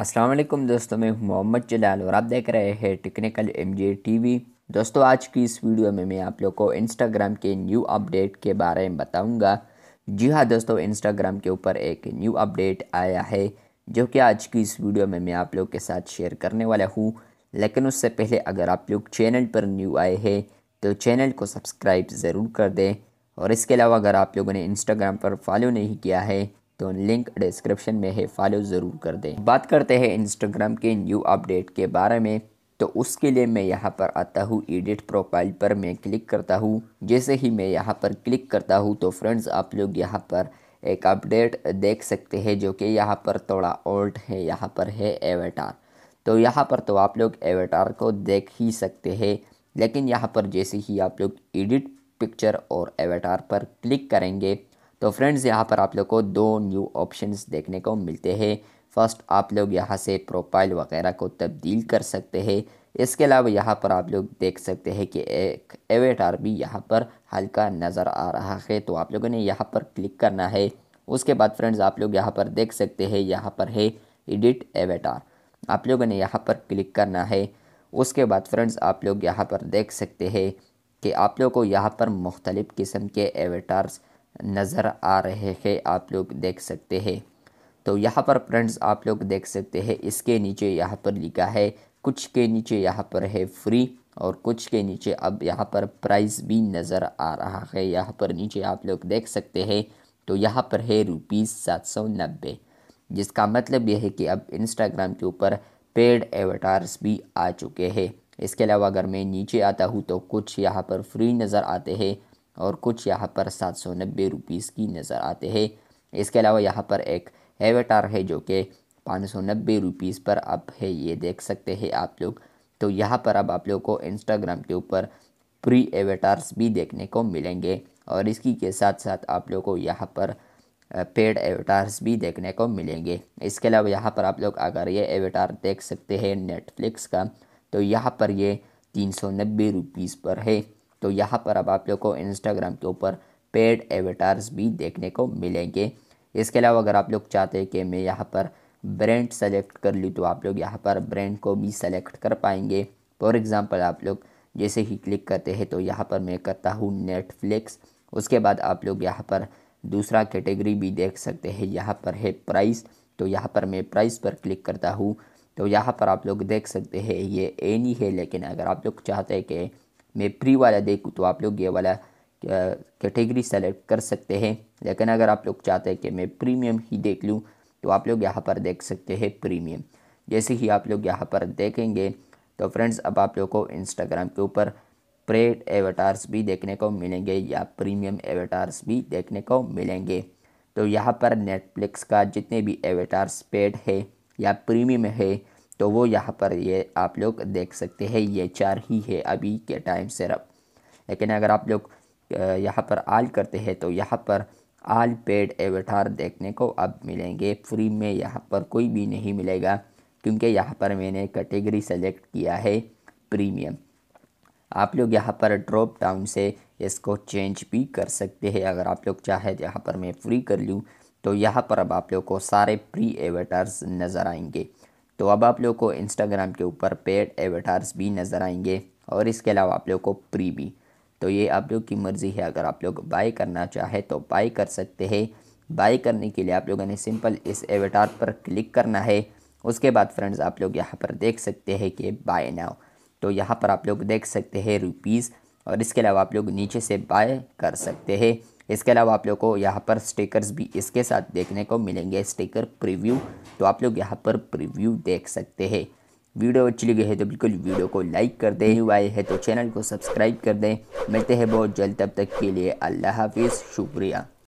अस्सलाम वालेकुम दोस्तों मैं मोहम्मद जलाल और आप देख रहे हैं टेक्निकल एम जे टी दोस्तों आज की इस वीडियो में मैं आप लोग को इंस्टाग्राम के न्यू अपडेट के बारे में बताऊंगा जी हाँ दोस्तों इंस्टाग्राम के ऊपर एक न्यू अपडेट आया है जो कि आज की इस वीडियो में मैं आप लोग के साथ शेयर करने वाला हूँ लेकिन उससे पहले अगर आप लोग चैनल पर न्यू आए हैं तो चैनल को सब्सक्राइब ज़रूर कर दें और इसके अलावा अगर आप लोगों ने इंस्टाग्राम पर फॉलो नहीं किया है तो लिंक डिस्क्रिप्शन में है फॉलो ज़रूर कर दें बात करते हैं इंस्टाग्राम के न्यू अपडेट के बारे में तो उसके लिए मैं यहाँ पर आता हूँ एडिट प्रोफाइल पर मैं क्लिक करता हूँ जैसे ही मैं यहाँ पर क्लिक करता हूँ तो फ्रेंड्स आप लोग यहाँ पर एक अपडेट देख सकते हैं जो कि यहाँ पर थोड़ा ओल्ड है यहाँ पर है एवेटार तो यहाँ पर तो आप लोग एवेटार को देख ही सकते हैं लेकिन यहाँ पर जैसे ही आप लोग एडिट पिक्चर और एवेटार पर क्लिक करेंगे तो फ्रेंड्स यहाँ पर आप लोग को दो न्यू ऑप्शंस देखने को मिलते हैं फर्स्ट आप लोग यहाँ से प्रोफाइल वगैरह को तब्दील कर सकते हैं इसके अलावा यहाँ पर आप लोग देख सकते हैं कि एक एवेटार भी यहाँ पर हल्का नज़र आ रहा है तो आप लोगों ने यहाँ पर क्लिक करना है उसके बाद फ्रेंड्स आप लोग यहाँ पर देख सकते हैं यहाँ पर है एडिट एवेटार आप लोगों ने यहाँ पर क्लिक करना है उसके बाद फ्रेंड्स आप लोग यहाँ पर देख सकते हैं कि आप लोग को यहाँ पर मुख्तलिफ़ किस्म के एवेटार्स नज़र आ रहे हैं आप लोग देख सकते हैं तो यहाँ पर फ्रेंड्स आप लोग देख सकते हैं इसके नीचे यहाँ पर लिखा है कुछ के नीचे यहाँ पर है फ्री और कुछ के नीचे अब यहाँ पर प्राइस भी नज़र आ रहा है यहाँ पर नीचे आप लोग देख सकते हैं तो यहाँ पर है रुपीज़ सात सौ नब्बे जिसका मतलब यह है कि अब इंस्टाग्राम के ऊपर पेड एवटार्स भी आ चुके हैं इसके अलावा अगर मैं नीचे आता हूँ तो कुछ यहाँ पर फ्री नज़र आते हैं और कुछ यहाँ पर सात सौ नब्बे रुपीज़ की नज़र आते हैं इसके अलावा यहाँ पर एक एवेटार है जो कि पाँच सौ नब्बे रुपीज़ पर अब है ये देख सकते हैं आप लोग तो यहाँ पर अब आप लोग को इंस्टाग्राम के ऊपर प्री एवेटार्स भी देखने को मिलेंगे और इसकी के साथ साथ आप लोग को यहाँ पर पेड एवेटार्स भी देखने को मिलेंगे इसके अलावा यहाँ पर आप लोग अगर ये एवेटार देख सकते हैं नेटफ्लिक्स का तो यहाँ पर ये तीन सौ नब्बे रुपीज़ पर है तो यहाँ पर अब आप लोग को इंस्टाग्राम के ऊपर पेड एवेटार्स भी देखने को मिलेंगे इसके अलावा अगर आप लोग चाहते हैं कि मैं यहाँ पर ब्रांड सेलेक्ट कर लूँ तो आप लोग यहाँ पर ब्रांड को भी सेलेक्ट कर पाएंगे फॉर एग्ज़ाम्पल आप लोग जैसे ही क्लिक करते हैं तो यहाँ पर मैं करता हूँ नेटफ्लिक्स उसके बाद आप लोग यहाँ पर दूसरा कैटेगरी भी देख सकते हैं यहाँ पर है प्राइस तो यहाँ पर मैं प्राइस पर क्लिक करता हूँ तो यहाँ पर आप लोग देख सकते हैं ये एनी है लेकिन अगर आप लोग चाहते हैं कि में प्री वाला देखूँ तो आप लोग ये वाला कैटेगरी सेलेक्ट कर सकते हैं लेकिन अगर आप लोग चाहते हैं कि मैं प्रीमियम ही देख लूँ तो आप लोग यहाँ पर देख सकते हैं प्रीमियम जैसे ही आप लोग यहाँ पर देखेंगे तो फ्रेंड्स अब आप लोग को इंस्टाग्राम के ऊपर प्रेड एवेटार्स भी देखने को मिलेंगे या प्रीमियम एवेटार्स भी देखने को मिलेंगे तो यहाँ पर नेटफ्लिक्स का जितने भी एवेटार्स पेड है या प्रीमियम है तो वो यहाँ पर ये आप लोग देख सकते हैं ये चार ही है अभी के टाइम सिर्फ लेकिन अगर आप लोग यहाँ पर आल करते हैं तो यहाँ पर आल पेड एवटार देखने को अब मिलेंगे फ्री में यहाँ पर कोई भी नहीं मिलेगा क्योंकि यहाँ पर मैंने कैटेगरी सेलेक्ट किया है प्रीमियम आप लोग यहाँ पर ड्रॉप डाउन से इसको चेंज भी कर सकते हैं अगर आप लोग चाहे तो यहाँ पर मैं फ्री कर लूँ तो यहाँ पर अब आप लोग को सारे प्री एवेटार्स नज़र आएंगे तो अब आप लोग को इंस्टाग्राम के ऊपर पेड एवेटार्स भी नज़र आएंगे और इसके अलावा आप लोग को प्री भी तो ये आप लोग की मर्ज़ी है अगर आप लोग बाई करना चाहे तो बाई कर सकते हैं बाई करने के लिए आप लोगों ने सिंपल इस एवेटार पर क्लिक करना है उसके बाद फ्रेंड्स आप लोग यहाँ पर देख सकते हैं कि बाय नाउ तो यहाँ पर आप लोग देख सकते हैं रुपीज़ और इसके अलावा आप लोग नीचे से बाय कर सकते हैं इसके अलावा आप लोग को यहाँ पर स्टिकर्स भी इसके साथ देखने को मिलेंगे स्टिकर प्रीव्यू तो आप लोग यहाँ पर प्रीव्यू देख सकते हैं वीडियो अच्छी लगी है तो बिल्कुल वीडियो को लाइक कर दें हुए है तो चैनल को सब्सक्राइब कर दें मिलते हैं बहुत जल्द तब तक के लिए अल्लाह हाफिज़ शुक्रिया